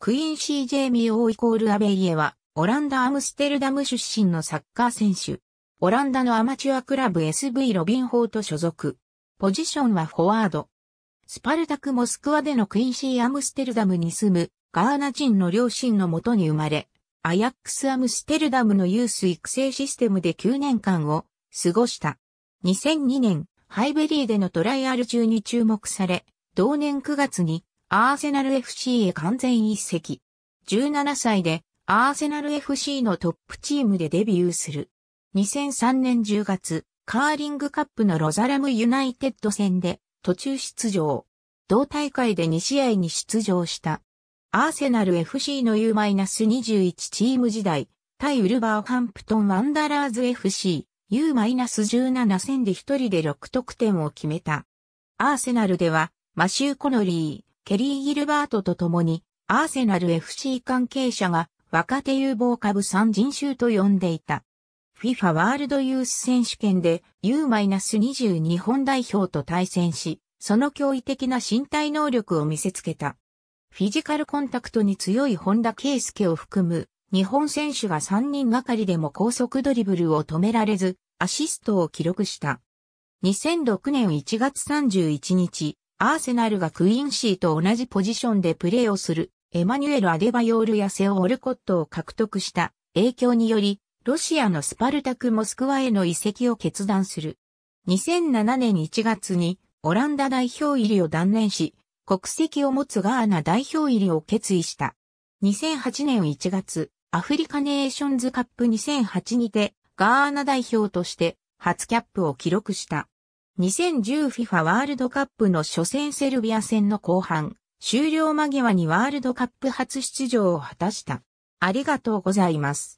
クインシー・ジェイミー・オーイコール・アベイエは、オランダ・アムステルダム出身のサッカー選手。オランダのアマチュアクラブ SV ロビンホート所属。ポジションはフォワード。スパルタク・モスクワでのクインシー・アムステルダムに住む、ガーナ人の両親のもとに生まれ、アヤックス・アムステルダムのユース育成システムで9年間を過ごした。2002年、ハイベリーでのトライアル中に注目され、同年9月にアーセナル FC へ完全一席。17歳でアーセナル FC のトップチームでデビューする。2003年10月、カーリングカップのロザラムユナイテッド戦で途中出場。同大会で2試合に出場した。アーセナル FC の U-21 チーム時代、対ウルバーハンプトンワンダラーズ FC、U-17 戦で一人で6得点を決めた。アーセナルでは、マシュー・コノリー、ケリー・ギルバートと共に、アーセナル FC 関係者が若手有望株三人衆と呼んでいた。FIFA ワールドユース選手権で U-22 日本代表と対戦し、その驚異的な身体能力を見せつけた。フィジカルコンタクトに強い本田圭介を含む日本選手が3人がかりでも高速ドリブルを止められず、アシストを記録した。2006年1月31日、アーセナルがクインシーと同じポジションでプレーをするエマニュエル・アデバヨールやセオ・オルコットを獲得した影響により、ロシアのスパルタク・モスクワへの移籍を決断する。2007年1月にオランダ代表入りを断念し、国籍を持つガーナ代表入りを決意した。2008年1月、アフリカネーションズカップ2008にて、ガーナ代表として初キャップを記録した。2010FIFA ワールドカップの初戦セルビア戦の後半、終了間際にワールドカップ初出場を果たした。ありがとうございます。